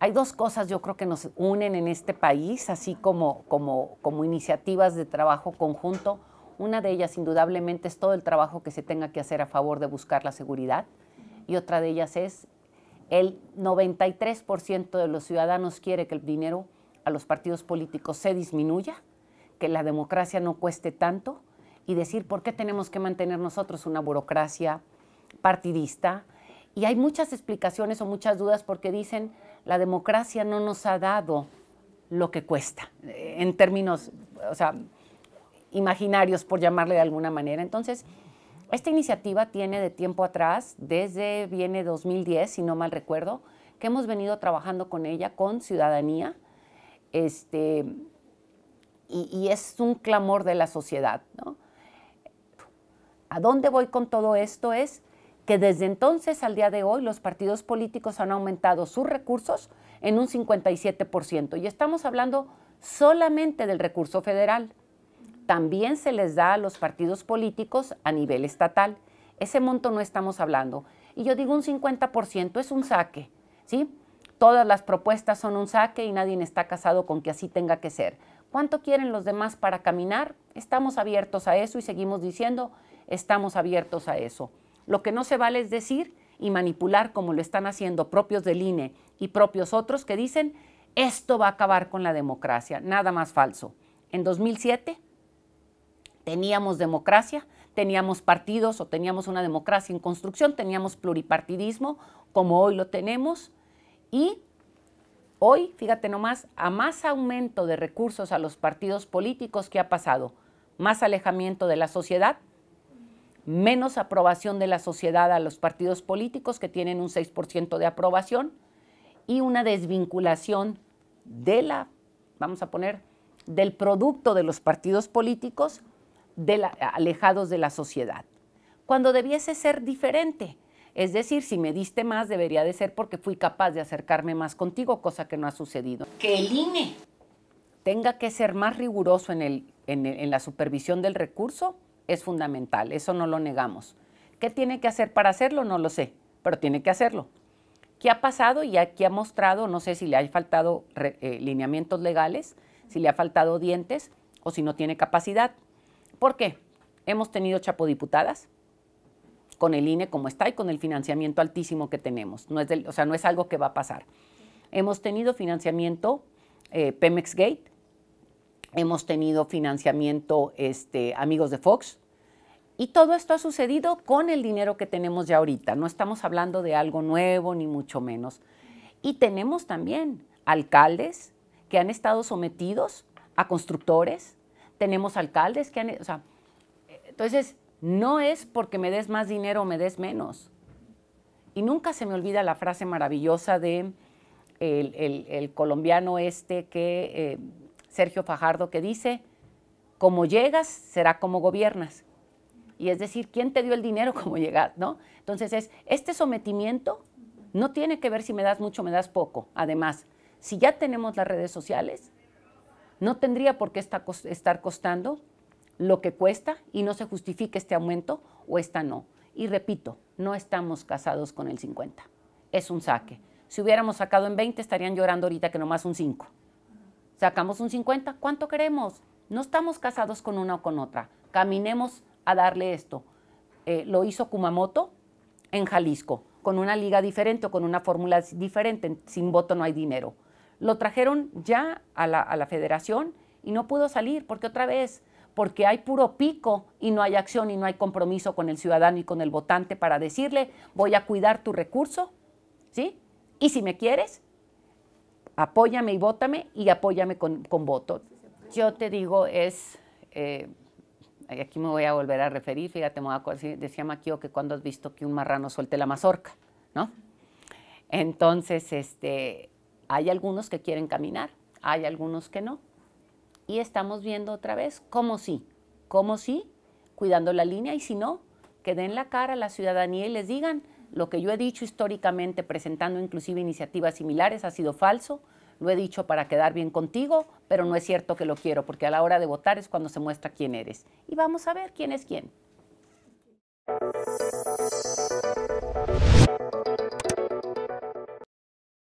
hay dos cosas yo creo que nos unen en este país, así como, como, iniciativas de trabajo conjunto. Una de ellas indudablemente es todo el trabajo que se tenga que hacer a favor de buscar la seguridad y otra de ellas es el 93% de los ciudadanos quiere que el dinero a los partidos políticos se disminuya, que la democracia no cueste tanto y decir por qué tenemos que mantener nosotros una burocracia partidista. Y hay muchas explicaciones o muchas dudas porque dicen, la democracia no nos ha dado lo que cuesta, eh, en términos, imaginarios, por llamarle de alguna manera. Entonces, esta iniciativa tiene de tiempo atrás, desde viene 2010, si no mal recuerdo, que hemos venido trabajando con ella, con ciudadanía, este, y, es un clamor de la sociedad. ¿A dónde voy con todo esto? Es que desde entonces al día de hoy los partidos políticos han aumentado sus recursos en un 57%. Y estamos hablando solamente del recurso federal. También se les da a los partidos políticos a nivel estatal. Ese monto no estamos hablando. Y yo digo un 50% es un saque, ¿sí? Todas las propuestas son un saque y nadie está casado con que así tenga que ser. ¿Cuánto quieren los demás para caminar? Estamos abiertos a eso y seguimos diciendo, estamos abiertos a eso. Lo que no se vale es decir y manipular como lo están haciendo propios del INE y propios otros que dicen, esto va a acabar con la democracia, nada más falso. En 2007 teníamos democracia, teníamos partidos o teníamos una democracia en construcción, teníamos pluripartidismo como hoy lo tenemos y hoy, fíjate nomás, a más aumento de recursos a los partidos políticos que ha pasado, más alejamiento de la sociedad, menos aprobación de la sociedad a los partidos políticos, que tienen un 6% de aprobación, y una desvinculación de la, vamos a poner, del producto de los partidos políticos de alejados de la sociedad, cuando debiese ser diferente. Es decir, si me diste más, debería de ser porque fui capaz de acercarme más contigo, cosa que no ha sucedido. Que el INE tenga que ser más riguroso en la supervisión del recurso, es fundamental, eso no lo negamos. ¿Qué tiene que hacer para hacerlo? No lo sé, pero tiene que hacerlo. ¿Qué ha pasado y aquí ha mostrado? No sé si le ha faltado eh, lineamientos legales, si le ha faltado dientes o si no tiene capacidad. ¿Por qué? Hemos tenido chapodiputadas con el INE como está y con el financiamiento altísimo que tenemos. No es o sea, no es algo que va a pasar. Hemos tenido financiamiento eh, Pemex Gate, hemos tenido financiamiento este, Amigos de Fox. Y todo esto ha sucedido con el dinero que tenemos ya ahorita. No estamos hablando de algo nuevo, ni mucho menos. Y tenemos también alcaldes que han estado sometidos a constructores. Tenemos alcaldes que han... entonces, no es porque me des más dinero o me des menos. Y nunca se me olvida la frase maravillosa de el, colombiano este que... Eh, Sergio Fajardo que dice, como llegas será como gobiernas. Y es decir, ¿quién te dio el dinero como llegas? ¿no? Entonces es, este sometimiento no tiene que ver si me das mucho o me das poco. Además, si ya tenemos las redes sociales, no tendría por qué estar costando lo que cuesta y no se justifique este aumento o esta no. Y repito, no estamos casados con el 50. Es un saque. Si hubiéramos sacado en 20 estarían llorando ahorita que nomás un 5. Sacamos un 50, ¿cuánto queremos? No estamos casados con una o con otra. Caminemos a darle esto. Eh, lo hizo Kumamoto en Jalisco, con una liga diferente o con una fórmula diferente. Sin voto no hay dinero. Lo trajeron ya a la, federación y no pudo salir, porque otra vez, porque hay puro pico y no hay acción y no hay compromiso con el ciudadano y con el votante para decirle, voy a cuidar tu recurso, ¿sí? Y si me quieres, apóyame y vótame y apóyame con, voto. Yo te digo, es, eh, aquí me voy a volver a referir, fíjate, me voy a, decía Maquio que cuando has visto que un marrano suelte la mazorca, ¿no? Entonces, este, hay algunos que quieren caminar, hay algunos que no. Y estamos viendo otra vez cómo sí, cómo sí, cuidando la línea y si no, que den la cara a la ciudadanía y les digan, lo que yo he dicho históricamente presentando inclusive iniciativas similares ha sido falso, lo he dicho para quedar bien contigo, pero no es cierto que lo quiero, porque a la hora de votar es cuando se muestra quién eres. Y vamos a ver quién es quién.